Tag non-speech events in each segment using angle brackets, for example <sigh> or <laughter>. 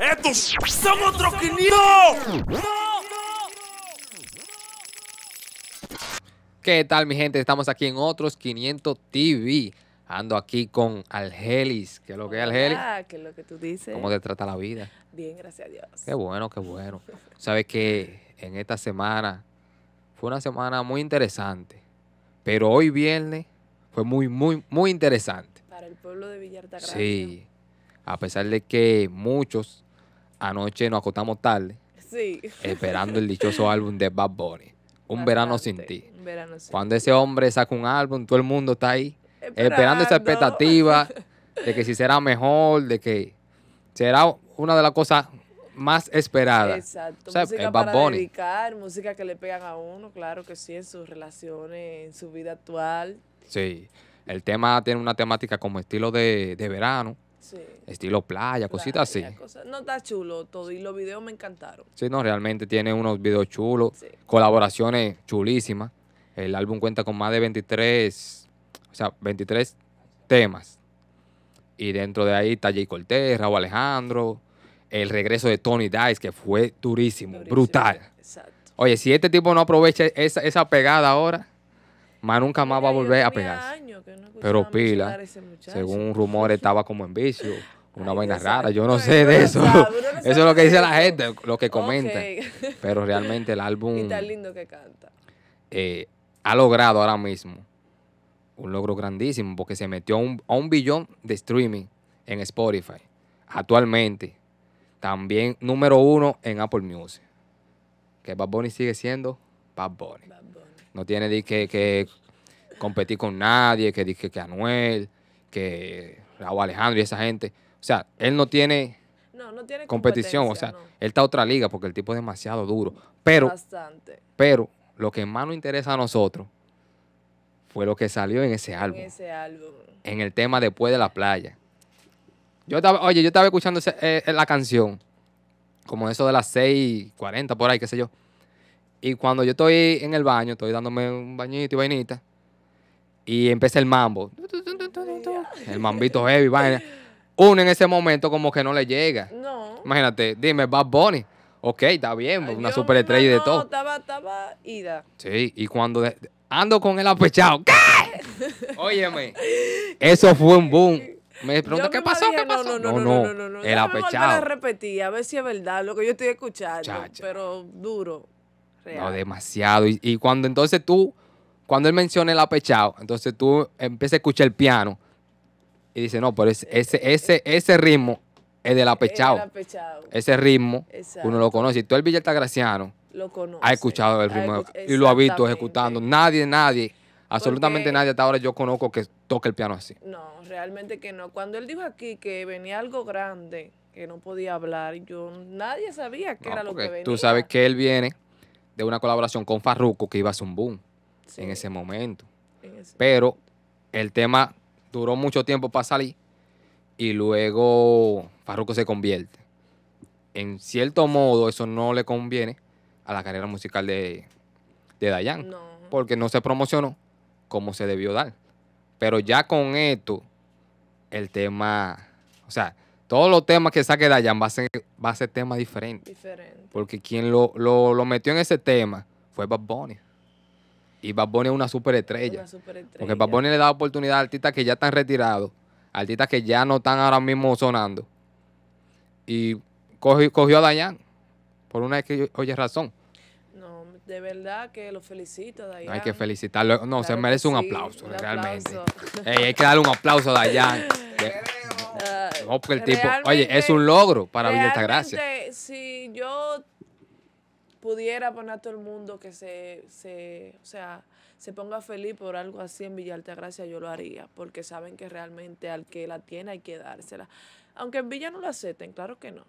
¡Estos son otros 500! ¿Qué tal mi gente? Estamos aquí en otros 500 TV. Ando aquí con Algelis. ¿Qué es lo que es Algelis? Ah, ¿qué es lo que tú dices? ¿Cómo te trata la vida? Bien, gracias a Dios. Qué bueno, qué bueno. Sabes que en esta semana fue una semana muy interesante. Pero hoy viernes fue muy, muy, muy interesante. Para el pueblo de Villarta Sí. A pesar de que muchos anoche nos acostamos tarde. Esperando el dichoso álbum de Bad Bunny. Un verano sin ti. Cuando ese hombre saca un álbum, todo el mundo está ahí esperando, esa expectativa <laughs> de que si será mejor, de que será una de las cosas más esperadas. Exacto. música música que le pegan a uno, claro que sí, en sus relaciones, en su vida actual. Sí. El tema tiene una temática como estilo de, de verano. Estilo playa, cositas así. No está chulo todo y los videos me encantaron. Sí, no, realmente tiene unos videos chulos, colaboraciones chulísimas. El álbum cuenta con más de 23, o sea, 23 temas. Y dentro de ahí está Jay Cortez Raúl Alejandro, el regreso de Tony Dice, que fue durísimo, brutal. Oye, si este tipo no aprovecha esa, pegada ahora, más nunca más va a volver a pegar. Pero pila, según rumores, estaba como en vicio. Una vaina rara, yo no sé de eso. <laughs> eso es lo que dice la gente, lo que comenta. Pero realmente el <laughs> álbum. lindo que canta. Eh, ha logrado ahora mismo un logro grandísimo porque se metió a un, billón de streaming en Spotify. Actualmente, también número uno en Apple Music. Que Bad Bunny sigue siendo Bad Bunny. No tiene que, que competir con nadie, que dije que Anuel, que Raúl Alejandro y esa gente. O sea, él no tiene, competición. O sea, él está otra liga porque el tipo es demasiado duro. Pero, pero lo que más nos interesa a nosotros fue lo que salió en ese álbum. En ese álbum. En el tema Después de la Playa. Yo estaba, oye, yo estaba escuchando eh, eh, la canción, como eso de las 6.40 por ahí, qué sé yo. Y cuando yo estoy en el baño, estoy dándome un bañito y vainita, y empieza el mambo. El mambito heavy, vaina. Uno en ese momento como que no le llega. No. Imagínate, dime, Bad Bunny. Ok, está bien, una superestrella y de todo. Sí, y cuando ando con el apechado. ¿Qué? <laughs> Óyeme, eso fue un boom. Me pregunto: ¿qué pasó? ¿Qué pasó? No, no, no, no, no, no El apechado. repetí, a ver si es verdad lo que yo estoy escuchando. Pero duro. No, demasiado. y cuando entonces tú cuando él menciona el apechado, entonces tú empiezas a escuchar el piano y dices, no, pero ese, ese, ese ritmo es del apechado. Ese ritmo, uno lo conoce. Y tú el Graciano, lo conoce. ha escuchado el ritmo y lo ha visto ejecutando. Nadie, nadie. Absolutamente nadie hasta ahora yo conozco que toque el piano así. No, realmente que no. Cuando él dijo aquí que venía algo grande, que no podía hablar, yo nadie sabía que era lo que venía. Tú sabes que él viene de una colaboración con Farruko que iba a hacer un boom en ese momento. Pero el tema duró mucho tiempo para salir y luego Farruko se convierte. En cierto modo, eso no le conviene a la carrera musical de, de Dayan, porque no se promocionó como se debió dar. Pero ya con esto, el tema, o sea, todos los temas que saque Dayan va a ser, va a ser temas diferentes. Diferente. Porque quien lo, lo, lo metió en ese tema fue Bad Bunny. Y Bad es una superestrella. estrella. Porque Bad Bunny le da oportunidad a artistas que ya están retirados, artistas que ya no están ahora mismo sonando. Y cogió, cogió a Dayan por una que oye razón. No, de verdad que lo felicito, Dayan. No hay que felicitarlo. No, se merece un aplauso, realmente. hay que darle un aplauso a Dayan. <laughs> Ah, no, porque el tipo, oye, es un logro para Villa Gracia. Si yo pudiera poner a todo el mundo que se, se, o sea, se ponga feliz por algo así en Villa Altagracia, yo lo haría, porque saben que realmente al que la tiene hay que dársela. Aunque en Villa no la acepten, claro que no,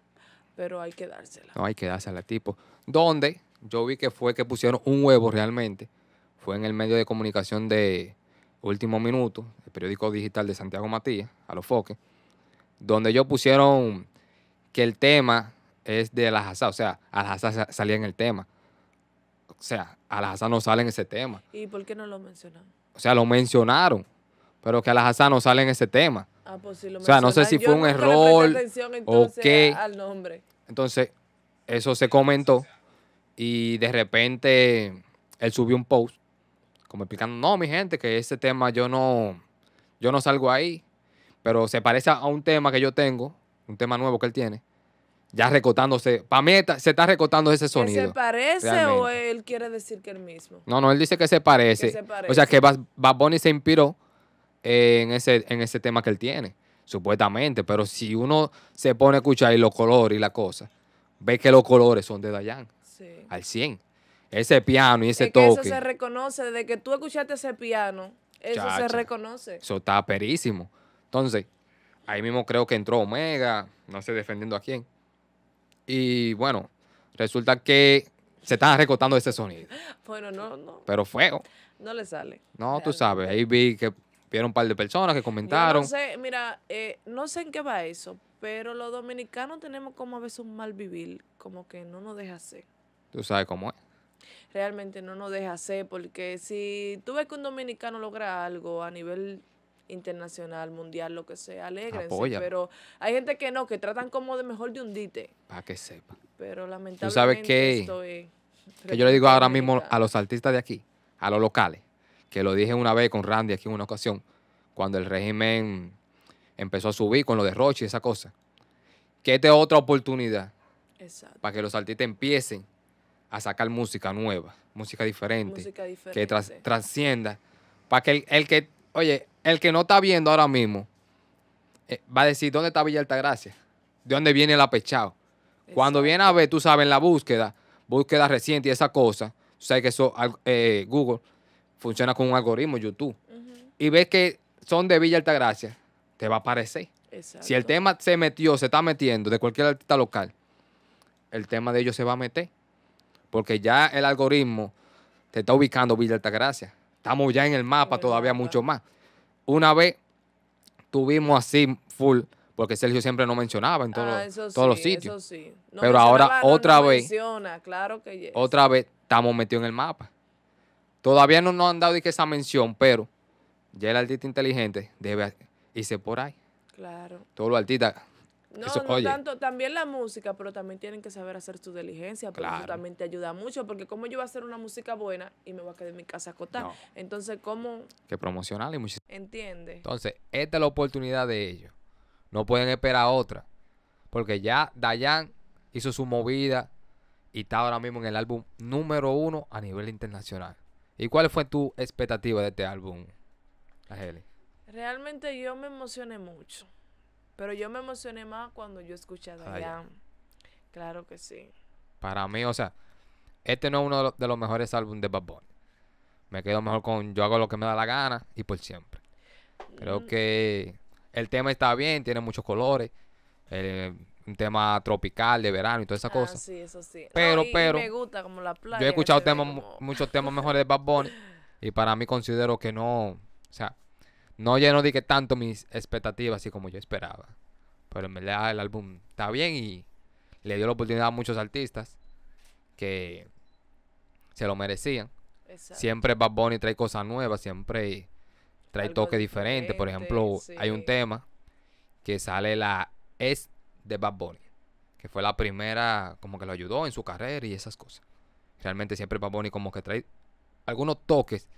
pero hay que dársela. No, hay que dársela, tipo. Donde Yo vi que fue que pusieron un huevo realmente. Fue en el medio de comunicación de Último Minuto, el periódico digital de Santiago Matías, a los foques, donde ellos pusieron que el tema es de al hassan O sea, al salía en el tema. O sea, al hassan no sale en ese tema. ¿Y por qué no lo mencionaron? O sea, lo mencionaron, pero que al no sale en ese tema. Ah, pues sí, lo o sea, no sé si fue un error o qué. Entonces, eso se comentó y de repente él subió un post como explicando, no, mi gente, que ese tema yo no, yo no salgo ahí, pero se parece a un tema que yo tengo, un tema nuevo que él tiene, ya recotándose. Para mí se está recotando ese sonido. se parece o él quiere decir que el mismo? No, no, él dice que se parece. O sea, que Bad Bunny se inspiró en ese, en ese tema que él tiene, supuestamente. Pero si uno se pone a escuchar y los colores y la cosa, ve que los colores son de Dayan. Sí. Al 100. Ese piano y ese toque. Eso se reconoce. Desde que tú escuchaste ese piano, eso se reconoce. Eso está perísimo. Entonces, ahí mismo creo que entró Omega, no sé defendiendo a quién. Y bueno, resulta que se estaba recortando ese sonido. Bueno, no, no. Pero fuego. No le sale. No, tú sabes. Ahí vi que vieron un par de personas que comentaron. mira, eh, no sé en qué va eso, pero los dominicanos tenemos como a veces un mal vivir, como que no nos deja ser. Tú sabes cómo es. Realmente no nos deja ser, porque si tú ves que un dominicano logra algo a nivel internacional, mundial, lo que sea, alegrense. Pero hay gente que no, que tratan como de mejor de un dite. Para que sepa. Pero lamentablemente ¿Tú sabes qué? que yo le digo ahora mismo a los artistas de aquí, a los locales, que lo dije una vez con Randy aquí en una ocasión, cuando el régimen empezó a subir con lo de Roche y esa cosa, que esta es otra oportunidad para que los artistas empiecen a sacar música nueva, música diferente, que trascienda, para que el, el, que, oye, el que no está viendo ahora mismo eh, va a decir, ¿dónde está Villa Altagracia? ¿De dónde viene el apechado? Cuando viene a ver, tú sabes, la búsqueda, búsqueda reciente y esa cosa, tú sabes que eso, eh, Google funciona con un algoritmo, YouTube, y ves que son de Villa Altagracia, te va a aparecer. Si el tema se metió, se está metiendo de cualquier artista local, el tema de ellos se va a meter. Porque ya el algoritmo te está ubicando Villa Altagracia. Estamos ya en el mapa todavía mucho más una vez tuvimos así full, porque Sergio siempre no mencionaba en todo, ah, todos los sitios. Pero ahora otra vez, otra vez estamos metidos en el mapa. Todavía no nos han dado esa mención, pero ya el artista inteligente debe irse por ahí. Claro. Todos los artistas no, no tanto, también la música, pero también tienen que saber hacer su diligencia, porque eso también te ayuda mucho, porque como yo voy a hacer una música buena y me voy a quedar en mi casa acotada, entonces cómo... Que promocional y muchísimo. Entiende. Entonces, esta es la oportunidad de ellos. No pueden esperar otra, porque ya Dayan hizo su movida y está ahora mismo en el álbum número uno a nivel internacional. ¿Y cuál fue tu expectativa de este álbum, Ageli? Realmente yo me emocioné mucho. Pero yo me emocioné más cuando yo escuché a ah, Claro que sí. Para mí, o sea, este no es uno de los, mejores álbumes de Bad Bunny. Me quedo mejor con Yo hago lo que me da la gana y por siempre. Creo mm. que el tema está bien, tiene muchos colores. Eh, un tema tropical de verano y todas esas ah, cosas. Sí, eso sí. Pero, pero. me Yo he escuchado muchos temas mejores de Bad Bunny. <laughs> y para mí considero que no. O sea, no llenó de que tanto mis expectativas así como yo esperaba. Pero en da el álbum está bien y le dio la oportunidad a muchos artistas que se lo merecían. Siempre Bad Bunny trae cosas nuevas, siempre trae toques diferentes. Por ejemplo, hay un tema que sale la es de Bad Bunny, que fue la primera como que lo ayudó en su carrera y esas cosas. Realmente siempre Bad Bunny como que trae algunos toques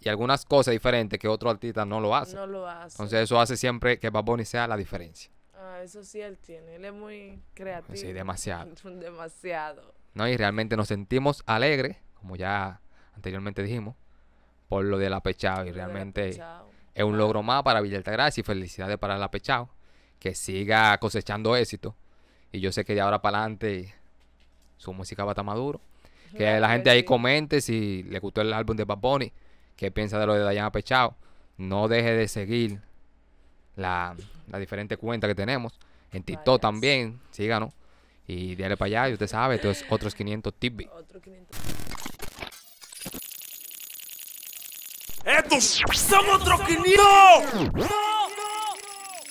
y algunas cosas diferentes que otro artista no lo hace. No lo hace. Entonces eso hace siempre que Bad sea la diferencia. Ah, eso sí él tiene, él es muy creativo. Sí, demasiado. <laughs> demasiado. No, y realmente nos sentimos alegres, como ya anteriormente dijimos, por lo de la Pechao y realmente es un logro más para Villalta y felicidades para la Pechao, que siga cosechando éxito. Y yo sé que de ahora para adelante su música va a estar maduro. Que la, gente ahí comente si le gustó el álbum de Bad ¿Qué piensa de lo de Dayana Pechao? No deje de seguir las la diferentes cuentas que tenemos. En TikTok también, síganos. Y dale para allá, y usted sabe, entonces otros 500 tips. ¡Estos son otros 500!